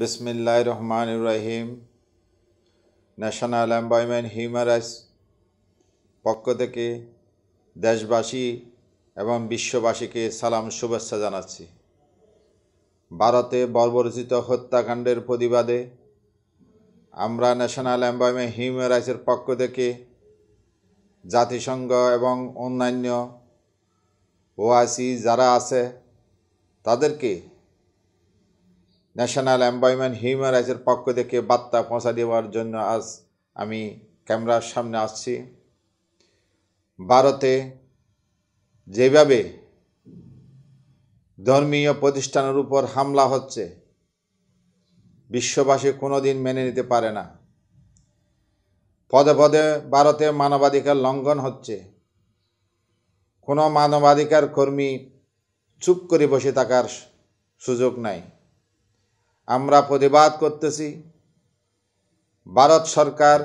বিসমিল্লাহ রহমান Ibrahim national employment human rights পক্ষ থেকে দেশবাসী এবং বিশ্ববাসীকে সালাম শুভেচ্ছা জানাচ্ছি ভারতে বর্বরচিত হত্যাকাণ্ডের প্রতিবাদে আমরা ন্যাশনাল এমপ্লয়মেন্ট হিউম্যান রাইটসের পক্ষ থেকে জাতিসংঘ এবং অন্যান্য ওআইসি যারা আছে তাদেরকে ন্যাশনাল এমপ্লয়মেন্ট হিউম্যান রাইটসের পক্ষ থেকে বার্তা পৌঁছা দেওয়ার জন্য আজ আমি ক্যামেরার সামনে আসছি ভারতে যেভাবে ধর্মীয় প্রতিষ্ঠানের উপর হামলা হচ্ছে বিশ্ববাসী কোনো দিন মেনে নিতে পারে না পদে পদে ভারতে মানবাধিকার লঙ্ঘন হচ্ছে কোনো মানবাধিকার কর্মী চুপ করে বসে থাকার সুযোগ নাই আমরা প্রতিবাদ করতেছি ভারত সরকার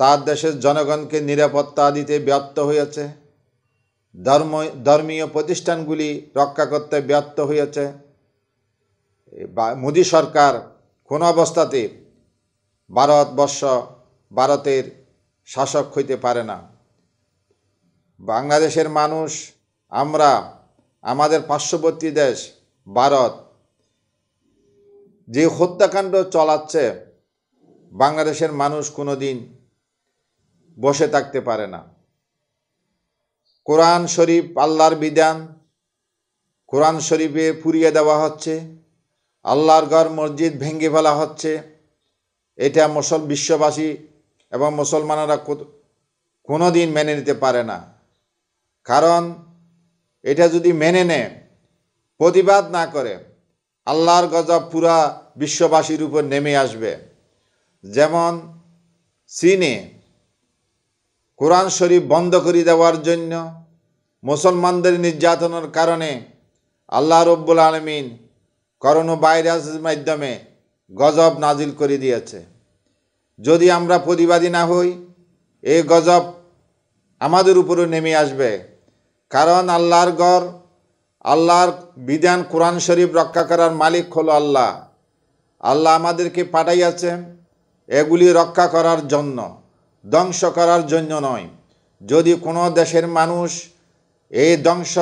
তার দেশের জনগণকে নিরাপত্তা দিতে ব্যর্থ হয়েছে ধর্ম ধর্মীয় প্রতিষ্ঠানগুলি রক্ষা করতে ব্যর্থ হয়েছে মোদী সরকার কোনো অবস্থাতে ভারতবর্ষ ভারতের শাসক হইতে পারে না বাংলাদেশের মানুষ আমরা আমাদের পার্শ্ববর্তী দেশ ভারত যে হত্যাকাণ্ড চলাচ্ছে বাংলাদেশের মানুষ কোনো দিন বসে থাকতে পারে না কোরআন শরীফ আল্লাহর বিধান কোরআন শরীফে পুড়িয়ে দেওয়া হচ্ছে আল্লাহর গড় মসজিদ ভেঙে ফেলা হচ্ছে এটা মুসল বিশ্ববাসী এবং মুসলমানরা কোনো দিন মেনে নিতে পারে না কারণ এটা যদি মেনে নেয় প্রতিবাদ না করে আল্লাহর গজব পুরা বিশ্ববাসীর উপর নেমে আসবে যেমন চীনে কোরআন শরীফ বন্ধ করে দেওয়ার জন্য মুসলমানদের নির্যাতনের কারণে আল্লাহ রব্বুল আলমিন করোনা ভাইরাসের মাধ্যমে গজব নাজিল করে দিয়েছে যদি আমরা প্রতিবাদী না হই এই গজব আমাদের উপরও নেমে আসবে কারণ আল্লাহর গড় আল্লাহর বিধান কোরআন শরীফ রক্ষা করার মালিক হলো আল্লাহ আল্লাহ আমাদেরকে পাঠাইয়াছেন এগুলি রক্ষা করার জন্য ধ্বংস করার জন্য নয় যদি কোনো দেশের মানুষ এই ধ্বংস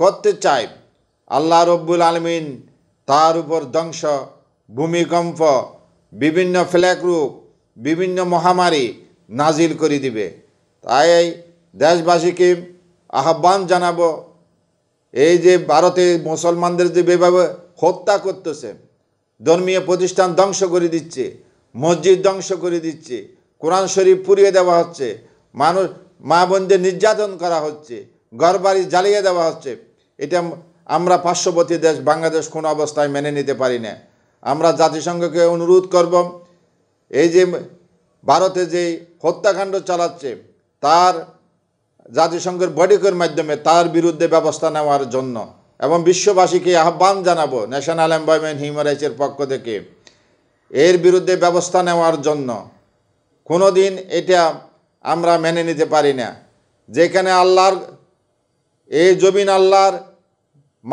করতে চায় আল্লাহ রব্বুল আলমিন তার উপর ধ্বংস ভূমিকম্প বিভিন্ন ফ্ল্যাগ রূপ বিভিন্ন মহামারী নাজিল করে দিবে তাই দেশবাসীকে আহ্বান জানাবো এই যে ভারতে মুসলমানদের যে বেভাবে হত্যা করতেছে ধর্মীয় প্রতিষ্ঠান ধ্বংস করে দিচ্ছে মসজিদ ধ্বংস করে দিচ্ছে কোরআন শরীফ পুড়িয়ে দেওয়া হচ্ছে মানুষ মা বোনদের নির্যাতন করা হচ্ছে ঘরবাড়ি জ্বালিয়ে দেওয়া হচ্ছে এটা আমরা পার্শ্ববর্তী দেশ বাংলাদেশ কোনো অবস্থায় মেনে নিতে পারি না আমরা জাতিসংঘকে অনুরোধ করব এই যে ভারতে যে হত্যাকাণ্ড চালাচ্ছে তার জাতিসংঘের বৈঠকের মাধ্যমে তার বিরুদ্ধে ব্যবস্থা নেওয়ার জন্য এবং বিশ্ববাসীকে আহ্বান জানাবো ন্যাশনাল এমপ্লয়মেন্ট হিউম্যান রাইটসের পক্ষ থেকে এর বিরুদ্ধে ব্যবস্থা নেওয়ার জন্য কোনো দিন এটা আমরা মেনে নিতে পারি না যেখানে আল্লাহর এই জমিন আল্লাহর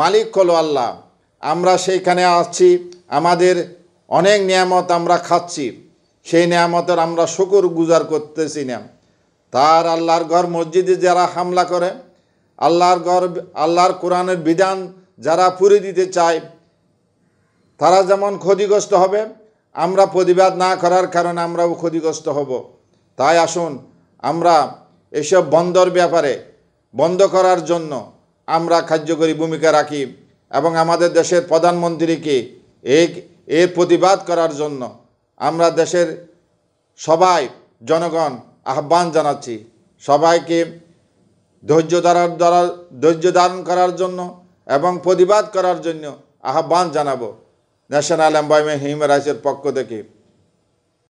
মালিক হলো আল্লাহ আমরা সেইখানে আসছি আমাদের অনেক নিয়ামত আমরা খাচ্ছি সেই নিয়ামতের আমরা শুকুর গুজার করতেছি না তার আল্লাহর গড় মসজিদে যারা হামলা করে আল্লাহর গড় আল্লাহর কোরআনের বিধান যারা পুরে দিতে চায় তারা যেমন ক্ষতিগ্রস্ত হবে আমরা প্রতিবাদ না করার কারণে আমরাও ক্ষতিগ্রস্ত হব তাই আসুন আমরা এসব বন্দর ব্যাপারে বন্ধ করার জন্য আমরা কার্যকরী ভূমিকা রাখি এবং আমাদের দেশের প্রধানমন্ত্রীকে এক এর প্রতিবাদ করার জন্য আমরা দেশের সবাই জনগণ আহ্বান জানাচ্ছি সবাইকে ধৈর্য ধারার দ্বারা ধৈর্য ধারণ করার জন্য এবং প্রতিবাদ করার জন্য আহ্বান জানাবো ন্যাশনাল এমপ্লয়মেন্ট হিউম্যান রাইটসের পক্ষ থেকে